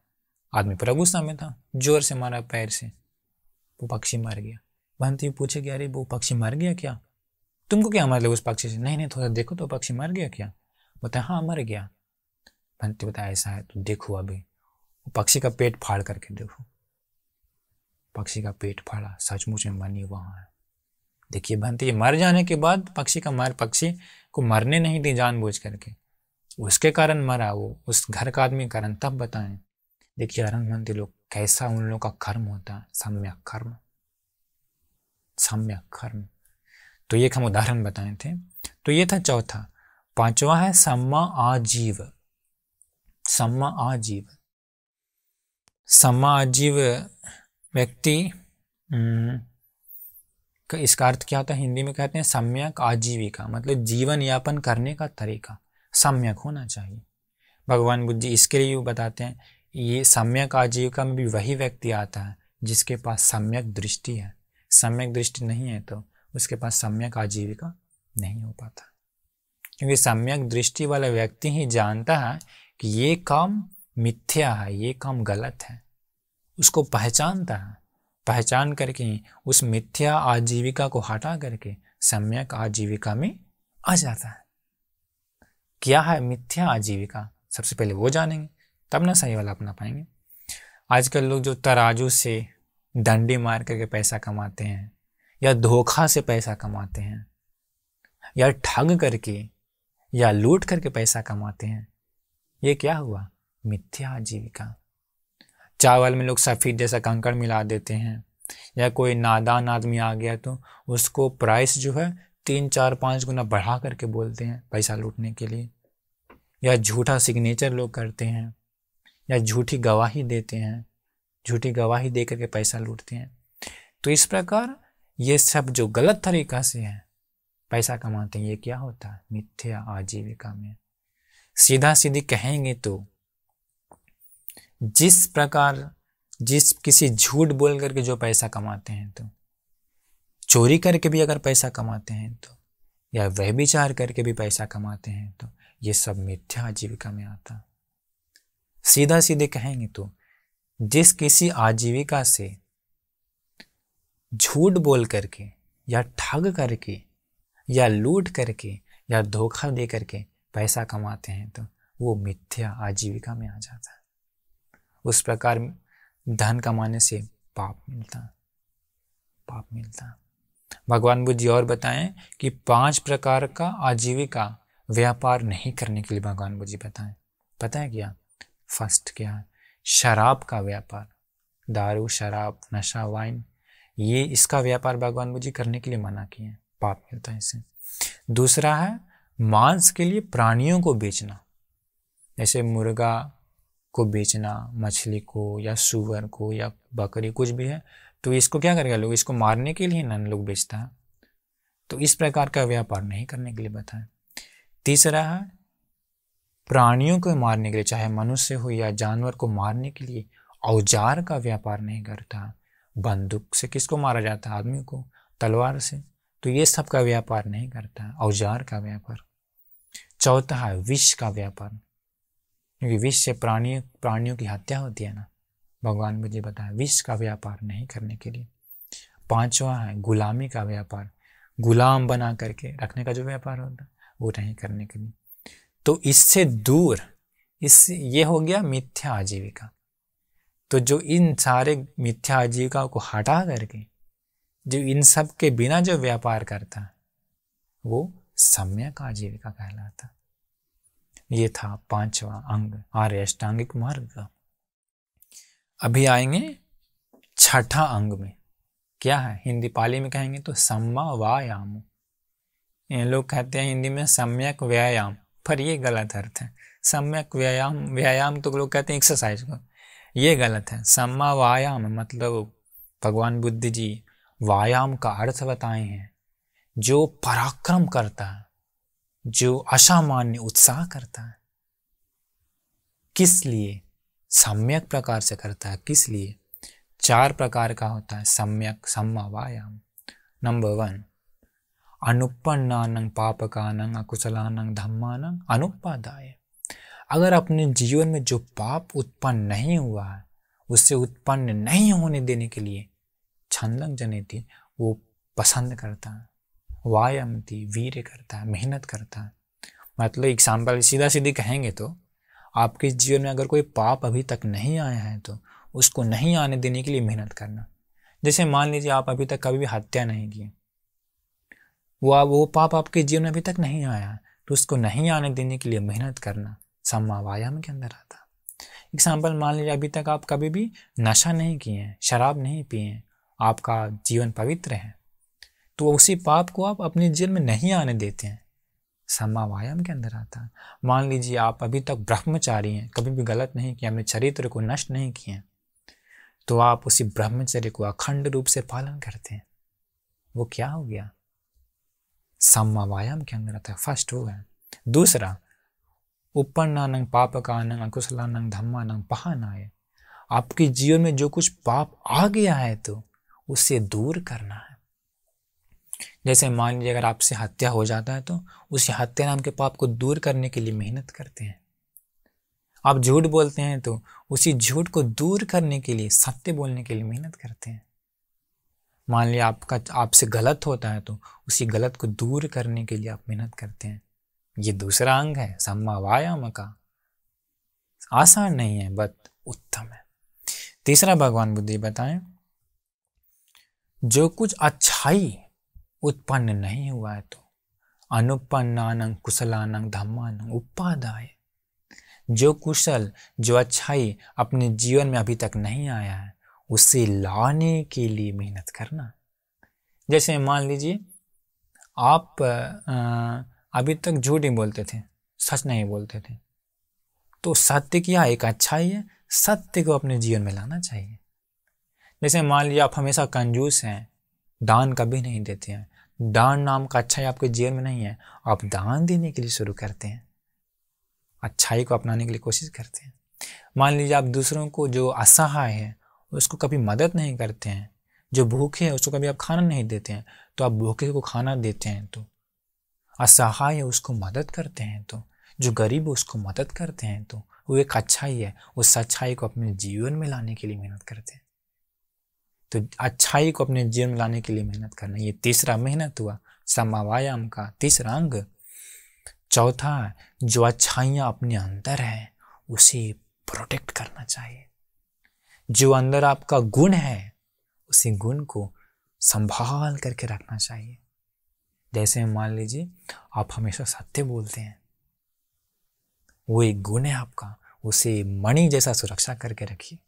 आदमी पर गुस्सा में था जोर से मारा पैर से वो पक्षी मर गया भंती पूछे कि अरे वो पक्षी मर गया क्या तुमको क्या मर मतलब लगा उस पक्षी से नहीं नहीं थोड़ा देखो तो पक्षी मर गया क्या बताया हाँ मर गया भंती बताया ऐसा है तो देखो अभी वो पक्षी का पेट फाड़ करके देखो पक्षी का पेट फाड़ा सचमुच में मनी वहाँ है देखिए भंती मर जाने के बाद पक्षी का मर पक्षी को मरने नहीं दी जानबूझ करके उसके कारण मरा वो उस घर का आदमी कारण तब बताएं देखिए भंती लोग कैसा उन लोगों का कर्म होता है सम्यक कर्म सम्यक कर्म तो ये हम उदाहरण बताए थे तो ये था चौथा पांचवा है सम्मा आजीव सम्मा आजीव सम्मा आजीव व्यक्ति हम्म, इसका अर्थ क्या होता है हिंदी में कहते हैं सम्यक आजीविका मतलब जीवन यापन करने का तरीका सम्यक होना चाहिए भगवान बुद्ध जी इसके लिए बताते हैं ये सम्यक आजीविका में भी वही व्यक्ति आता है जिसके पास सम्यक दृष्टि है सम्यक दृष्टि नहीं है तो उसके पास सम्यक आजीविका नहीं हो पाता क्योंकि सम्यक दृष्टि वाला व्यक्ति ही जानता है कि ये काम मिथ्या है ये काम गलत है उसको पहचानता है पहचान करके उस मिथ्या आजीविका को हटा करके सम्यक आजीविका में आ जाता है क्या है मिथ्या आजीविका सबसे पहले वो जानेंगे तब ना सही वाला अपना पाएंगे आजकल लोग जो तराजू से डंडी मार करके पैसा कमाते हैं या धोखा से पैसा कमाते हैं या ठग करके या लूट करके पैसा कमाते हैं ये क्या हुआ मिथ्या आजीविका चावल में लोग सफ़ेद जैसा कंकड़ मिला देते हैं या कोई नादान आदमी आ गया तो उसको प्राइस जो है तीन चार पाँच गुना बढ़ा करके बोलते हैं पैसा लूटने के लिए या झूठा सिग्नेचर लोग करते हैं या झूठी गवाही देते हैं झूठी गवाही दे करके पैसा लूटते हैं तो इस प्रकार ये सब जो गलत तरीका से है पैसा कमाते हैं ये क्या होता है मिथ्या आजीविका में सीधा सीधी कहेंगे तो जिस प्रकार जिस किसी झूठ बोल करके जो पैसा कमाते हैं तो चोरी करके भी अगर पैसा कमाते हैं तो या वह विचार करके भी पैसा कमाते हैं तो ये सब मिथ्या आजीविका में आता सीधा सीधे कहेंगे तो जिस किसी आजीविका से झूठ बोल करके या ठग करके या लूट करके या धोखा दे करके पैसा कमाते हैं तो वो मिथ्या आजीविका में आ जाता है उस प्रकार धन कमाने से पाप मिलता पाप मिलता भगवान बुद्ध जी और बताएं कि पांच प्रकार का आजीविका व्यापार नहीं करने के लिए भगवान बुद्ध जी बताएं पता है क्या फर्स्ट क्या है शराब का व्यापार दारू शराब नशा वाइन ये इसका व्यापार भगवान बुद्ध जी करने के लिए मना किए हैं पाप मिलता है इसे दूसरा है मांस के लिए प्राणियों को बेचना जैसे मुर्गा को बेचना मछली को या सुअर को या बकरी कुछ भी है तो इसको क्या करेगा लोग इसको मारने के लिए नन लोग बेचता है तो इस प्रकार का व्यापार नहीं करने के लिए बताएं तीसरा है प्राणियों को मारने के लिए चाहे मनुष्य हो या जानवर को मारने के लिए औजार का व्यापार नहीं करता बंदूक से किसको मारा जाता है आदमी को तलवार से तो ये सब का व्यापार नहीं करता औजार का व्यापार चौथा है विष का व्यापार क्योंकि विष से प्राणियों प्राणियों की हत्या होती है ना भगवान मुझे बताया विष का व्यापार नहीं करने के लिए पांचवा है गुलामी का व्यापार गुलाम बना करके रखने का जो व्यापार होता है वो नहीं करने के लिए तो इससे दूर इस ये हो गया मिथ्या आजीविका तो जो इन सारे मिथ्या आजीविकाओं को हटा करके जो इन सब के बिना जो व्यापार करता है वो सम्यक आजीविका कहलाता ये था पांचवा अंग आर्य अष्टांगिक मार्ग का अभी आएंगे छठा अंग में क्या है हिंदी पाली में कहेंगे तो सम्मा व्यायाम लोग कहते हैं हिंदी में सम्यक व्यायाम पर ये गलत अर्थ है सम्यक व्यायाम व्यायाम तो लोग कहते हैं एक्सरसाइज को ये गलत है सम्मा व्यायाम मतलब भगवान बुद्ध जी व्यायाम का अर्थ बताए हैं जो पराक्रम करता है जो असामान्य उत्साह करता है किस लिए सम्यक प्रकार से करता है किस लिए चार प्रकार का होता है सम्यक व्यायाम नंबर वन अनुपन्नानंग पापकानंग अकुशलानंग धम्मानंग अनुपादाय अगर अपने जीवन में जो पाप उत्पन्न नहीं हुआ है उससे उत्पन्न नहीं होने देने के लिए छंदक जनित वो पसंद करता है वायमती वीर करता है मेहनत करता है मतलब एग्जाम्पल सीधा सीधी कहेंगे तो आपके जीवन में अगर कोई पाप अभी तक नहीं आया है तो उसको नहीं आने देने के लिए मेहनत करना जैसे मान लीजिए आप अभी तक कभी भी हत्या नहीं किए वो वो पाप आपके जीवन में अभी तक नहीं आया है तो उसको नहीं आने देने के लिए मेहनत करना समा व्यायाम के अंदर आता एग्जाम्पल मान लीजिए अभी तक आप कभी भी नशा नहीं किए हैं शराब नहीं पिए हैं आपका जीवन पवित्र है तो उसी पाप को आप अपने जीवन में नहीं आने देते हैं समा व्यायाम के अंदर आता है मान लीजिए आप अभी तक ब्रह्मचारी हैं कभी भी गलत नहीं किया अपने चरित्र को नष्ट नहीं किए तो आप उसी ब्रह्मचर्य को अखंड रूप से पालन करते हैं वो क्या हो गया समा व्यायाम के अंदर आता है फर्स्ट वो है दूसरा उपन्नानंग पाप का आनंग अकुशलानंग धम्मानंग पहान आए आपके जीवन में जो कुछ पाप आ गया है तो उसे दूर करना है जैसे मान लीजिए अगर आपसे हत्या हो जाता है तो उस हत्या नाम के पाप को दूर करने के लिए मेहनत करते हैं आप झूठ बोलते हैं तो उसी झूठ को दूर करने के लिए सत्य बोलने के लिए मेहनत करते हैं मान लिया आपका आपसे गलत होता है तो उसी गलत को दूर करने के लिए आप मेहनत करते हैं ये दूसरा अंग है सम्मावायाम का आसान नहीं है बट उत्तम है तीसरा भगवान बुद्धि बताएं जो कुछ अच्छाई उत्पन्न नहीं हुआ है तो अनुपन्नानंग कुशलानंग धम्मानंग उपादाय जो कुशल जो अच्छाई अपने जीवन में अभी तक नहीं आया है उसे लाने के लिए मेहनत करना जैसे मान लीजिए आप अभी तक झूठ ही बोलते थे सच नहीं बोलते थे तो सत्य क्या एक अच्छाई है सत्य को अपने जीवन में लाना चाहिए जैसे मान लीजिए आप हमेशा कंजूस हैं दान कभी नहीं देते हैं दान नाम का अच्छाई आपके जीवन में नहीं है आप दान देने के लिए शुरू करते हैं अच्छाई को अपनाने के लिए कोशिश करते हैं मान लीजिए आप दूसरों को जो असहाय है उसको कभी मदद नहीं करते हैं जो भूखे हैं उसको कभी आप खाना नहीं देते हैं तो आप भूखे को खाना देते हैं तो असहाय है उसको मदद करते हैं तो जो गरीब है उसको मदद करते हैं तो वो एक अच्छाई है उस अच्छाई को अपने जीवन में लाने के लिए मेहनत करते हैं तो अच्छाई को अपने जीवन में लाने के लिए मेहनत करना ये तीसरा मेहनत हुआ समावायाम का तीसरा अंग चौथा जो अच्छाइयाँ अपने अंदर है उसे प्रोटेक्ट करना चाहिए जो अंदर आपका गुण है उसी गुण को संभाल करके रखना चाहिए जैसे मान लीजिए आप हमेशा सत्य बोलते हैं वो एक गुण है आपका उसे मणि जैसा सुरक्षा करके रखिए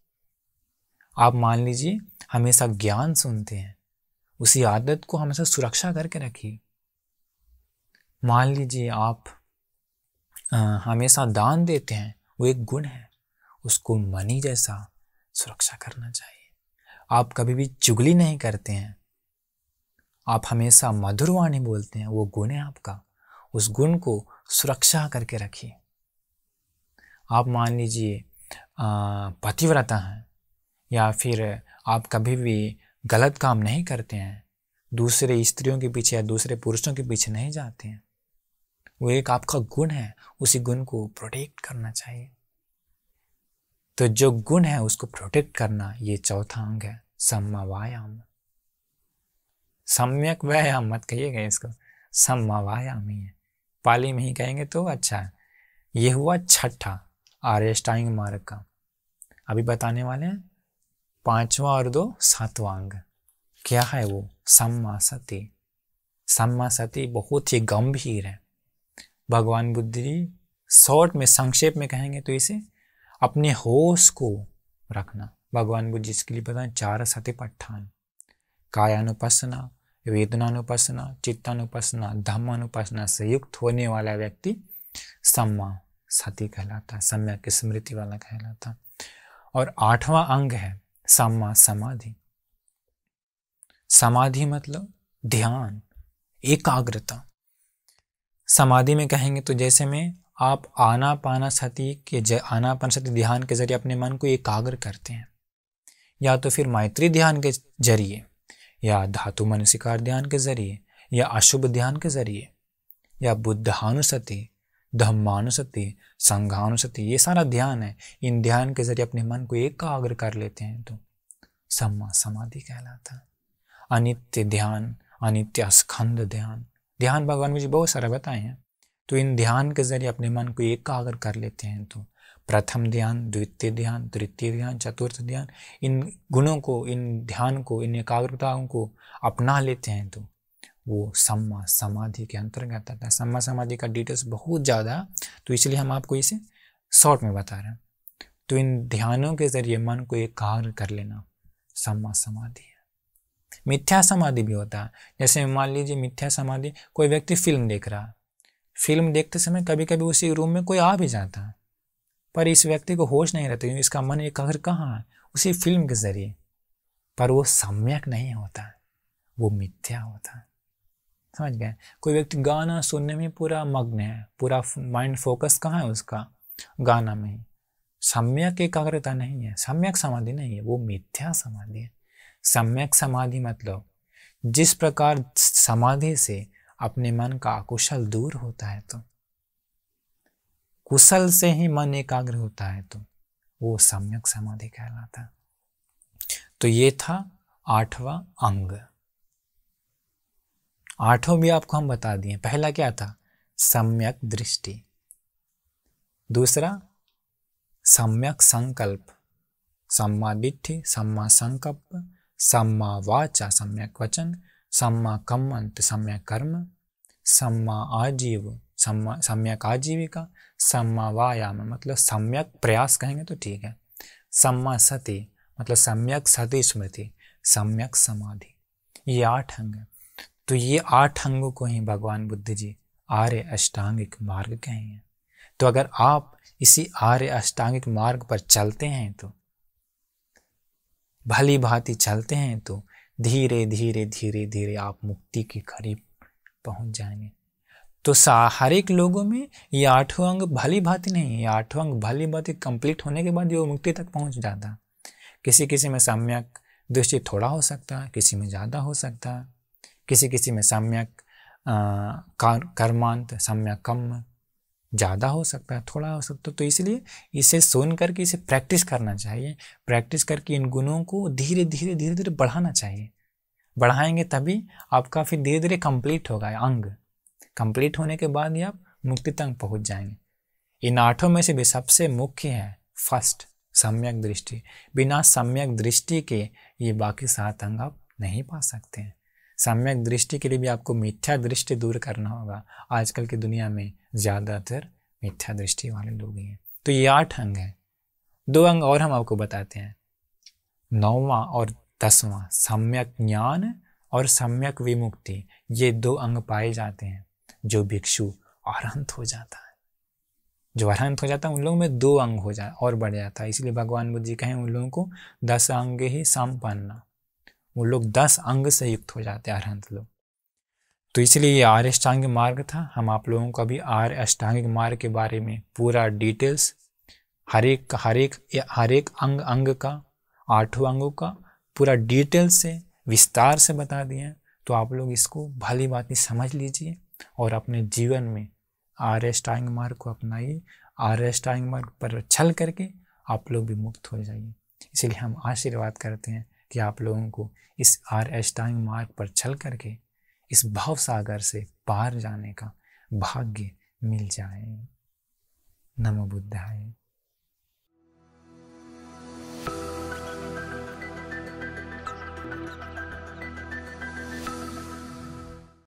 आप मान लीजिए हमेशा ज्ञान सुनते हैं उसी आदत को हमेशा सुरक्षा करके रखिए मान लीजिए आप हमेशा दान देते हैं वो एक गुण है उसको मनी जैसा सुरक्षा करना चाहिए आप कभी भी चुगली नहीं करते हैं आप हमेशा मधुर वाणी बोलते हैं वो गुण है आपका उस गुण को सुरक्षा करके रखिए आप मान लीजिए पतिव्रता हैं या फिर आप कभी भी गलत काम नहीं करते हैं दूसरे स्त्रियों के पीछे या दूसरे पुरुषों के पीछे नहीं जाते हैं वो एक आपका गुण है उसी गुण को प्रोटेक्ट करना चाहिए तो जो गुण है उसको प्रोटेक्ट करना ये चौथा अंग है समवायाम सम्यक व्यायाम मत कहिएगा इसको समवायाम ही है पाली में ही कहेंगे तो अच्छा है ये हुआ छठा आर्यस्टाइंग मार्ग का अभी बताने वाले हैं पांचवा और दो सातवा अंग क्या है वो सम्मा सती सम्मा सती बहुत ही गंभीर है भगवान बुद्ध जी शॉर्ट में संक्षेप में कहेंगे तो इसे अपने होश को रखना भगवान बुद्ध जिसके लिए बताए चार सत्य पठान कायानुपासना वेदनानुपासना चित्तानुपासना धम्मानुपासना से युक्त होने वाला व्यक्ति सम्मा सती कहलाता है सम्यक स्मृति वाला कहलाता और आठवां अंग है सम्मा समाधि समाधि मतलब ध्यान एकाग्रता समाधि में कहेंगे तो जैसे में आप आना पाना सती के पान सती ध्यान के जरिए अपने मन को एकाग्र करते हैं या तो फिर मैत्री ध्यान के जरिए या धातु मनसिकार ध्यान के जरिए या अशुभ ध्यान के जरिए या बुद्धानुसती धम्मानुसति संघानुसति ये सारा ध्यान है इन ध्यान के जरिए अपने मन को एकाग्र कर लेते हैं तो सम्मा समाधि कहलाता है अनित्य ध्यान अनित्य स्खंद ध्यान ध्यान भगवान मुझे बहुत सारे बताए हैं तो इन ध्यान के जरिए अपने मन को एकाग्र कर लेते हैं तो प्रथम ध्यान द्वितीय ध्यान तृतीय ध्यान चतुर्थ ध्यान इन गुणों को इन ध्यान को इन एकाग्रताओं को अपना लेते हैं तो वो सम्मा समाधि के अंतर्गत आता है सम्मा समाधि का डिटेल्स बहुत ज़्यादा तो इसलिए हम आपको इसे शॉर्ट में बता रहे हैं तो इन ध्यानों के जरिए मन को एक कार्य कर लेना सम्मा समाधि है मिथ्या समाधि भी होता है जैसे मान लीजिए मिथ्या समाधि कोई व्यक्ति फिल्म देख रहा है फिल्म देखते समय कभी कभी उसी रूम में कोई आ भी जाता है पर इस व्यक्ति को होश नहीं रहता क्योंकि इसका मन एकाग्र कहाँ है उसी फिल्म के जरिए पर वो सम्यक नहीं होता वो मिथ्या होता है समझ गए कोई व्यक्ति गाना सुनने में पूरा मग्न है पूरा माइंड फोकस कहाँ है उसका गाना में सम्यक एकाग्रता नहीं है सम्यक समाधि नहीं है वो मिथ्या समाधि है सम्यक समाधि मतलब जिस प्रकार समाधि से अपने मन का अकुशल दूर होता है तो कुशल से ही मन एकाग्र होता है तो वो सम्यक समाधि कहलाता तो ये था आठवां अंग आठों भी आपको हम बता दिए पहला क्या था सम्यक दृष्टि दूसरा सम्यक संकल्प सम्मा दिट्ठि सम्मा संकल्प सम्मा वाचा सम्यक वचन सम्मा कमंत सम्यक कर्म सम्मा आजीव सम्मा सम्यक आजीविका सम्मा वायाम मतलब सम्यक प्रयास कहेंगे तो ठीक है सम्मा सती मतलब सम्यक सती स्मृति सम्यक समाधि ये आठ अंग है तो ये आठ अंगों को ही भगवान बुद्ध जी आर्य अष्टांगिक मार्ग कहे हैं तो अगर आप इसी आर्य अष्टांगिक मार्ग पर चलते हैं तो भली भांति चलते हैं तो धीरे धीरे धीरे धीरे आप मुक्ति के करीब पहुंच जाएंगे तो हर एक लोगों में ये आठों अंग भली भांति नहीं ये आठों अंग भली भांति कंप्लीट होने के बाद ये मुक्ति तक पहुंच जाता किसी किसी में सम्यक दृष्टि थोड़ा हो सकता है किसी में ज़्यादा हो सकता है किसी किसी में सम्यक कर्मांत सम्यक कम ज़्यादा हो सकता है थोड़ा हो सकता है तो इसलिए इसे सुन करके इसे प्रैक्टिस करना चाहिए प्रैक्टिस करके इन गुणों को धीरे धीरे धीरे धीरे बढ़ाना चाहिए बढ़ाएंगे तभी आपका फिर धीरे धीरे कंप्लीट होगा अंग कंप्लीट होने के बाद ही आप मुक्ति तक पहुँच जाएंगे इन आठों में से भी सबसे मुख्य है फर्स्ट सम्यक दृष्टि बिना सम्यक दृष्टि के ये बाकी सात अंग आप नहीं पा सकते हैं सम्यक दृष्टि के लिए भी आपको मिथ्या दृष्टि दूर करना होगा आजकल की दुनिया में ज़्यादातर मिथ्या दृष्टि वाले लोग हैं तो ये आठ अंग हैं दो अंग और हम आपको बताते हैं नौवा और दसवां सम्यक ज्ञान और सम्यक विमुक्ति ये दो अंग पाए जाते हैं जो भिक्षु अरहंत हो जाता है जो अरहंत हो जाता है उन लोगों में दो अंग हो जाए और बढ़ जाता है इसलिए भगवान बुद्ध जी कहें उन लोगों को दस अंग ही संपन्ना वो लोग दस अंग से युक्त हो जाते हैं अरहंत लोग तो इसलिए ये आर्य अष्टांग मार्ग था हम आप लोगों को अभी आर्य अष्टांगिक मार्ग के बारे में पूरा डिटेल्स हर एक हर एक हर एक अंग अंग का आठों अंगों का पूरा डिटेल से विस्तार से बता दिए तो आप लोग इसको भली बात ही समझ लीजिए और अपने जीवन में आर्य अष्टांग मार्ग को अपनाइए आर्य अष्टांग मार्ग पर छल करके आप लोग भी मुक्त हो जाइए इसलिए हम आशीर्वाद करते हैं कि आप लोगों को इस आर एच टाइम मार्ग पर चल करके इस भाव सागर से पार जाने का भाग्य मिल जाए नमो बुद्धाय